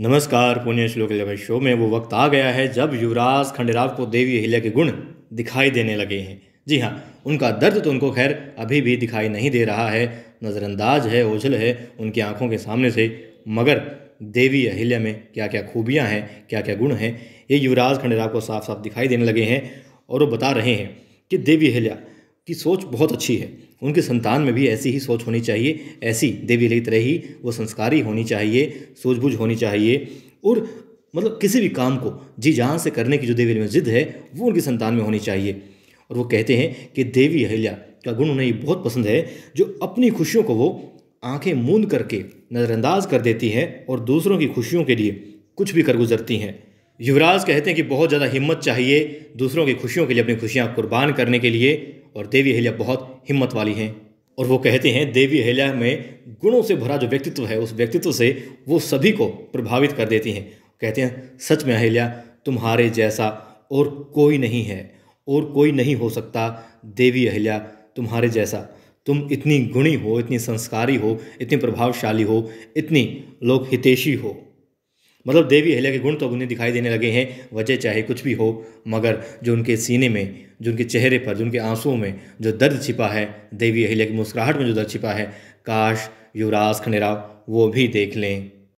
नमस्कार पुण्य श्लोक लगे शो में वो वक्त आ गया है जब युवराज खंडेराव को देवी अहिल्या के गुण दिखाई देने लगे हैं जी हाँ उनका दर्द तो उनको खैर अभी भी दिखाई नहीं दे रहा है नज़रअंदाज है ओझल है उनकी आंखों के सामने से मगर देवी अहिल्या में क्या क्या खूबियाँ हैं क्या क्या गुण हैं ये युवराज खंडेराव को साफ साफ दिखाई देने लगे हैं और वो बता रहे हैं कि देवी अहिल्या की सोच बहुत अच्छी है उनके संतान में भी ऐसी ही सोच होनी चाहिए ऐसी देवी की रही वो संस्कारी होनी चाहिए सूझबूझ होनी चाहिए और मतलब किसी भी काम को जी जहाँ से करने की जो देवी में जिद है वो उनकी संतान में होनी चाहिए और वो कहते हैं कि देवी अहिल्या का गुण उन्हें बहुत पसंद है जो अपनी खुशियों को वो आंखें मूंद करके नज़रअंदाज कर देती हैं और दूसरों की खुशियों के लिए कुछ भी कर गुजरती हैं युवराज कहते हैं कि बहुत ज़्यादा हिम्मत चाहिए दूसरों की खुशियों के लिए अपनी खुशियाँ कुर्बान करने के लिए और देवी अहिल्या बहुत हिम्मत वाली हैं और वो कहते हैं देवी अहिल्या में गुणों से भरा जो व्यक्तित्व है उस व्यक्तित्व से वो सभी को प्रभावित कर देती हैं कहते हैं सच में अहिल्या तुम्हारे जैसा और कोई नहीं है और कोई नहीं हो सकता देवी अहिल्या तुम्हारे जैसा तुम इतनी गुणी हो इतनी संस्कारी हो इतनी प्रभावशाली हो इतनी लोकहितेशी हो मतलब देवी अहिल्या के गुण तो उन्हें दिखाई देने लगे हैं वजह चाहे कुछ भी हो मगर जो उनके सीने में जो उनके चेहरे पर जो उनके आंसुओं में जो दर्द छिपा है देवी अहिल्या की मुस्कुराहट में जो दर्द छिपा है काश युवराज खंडेराव वो भी देख लें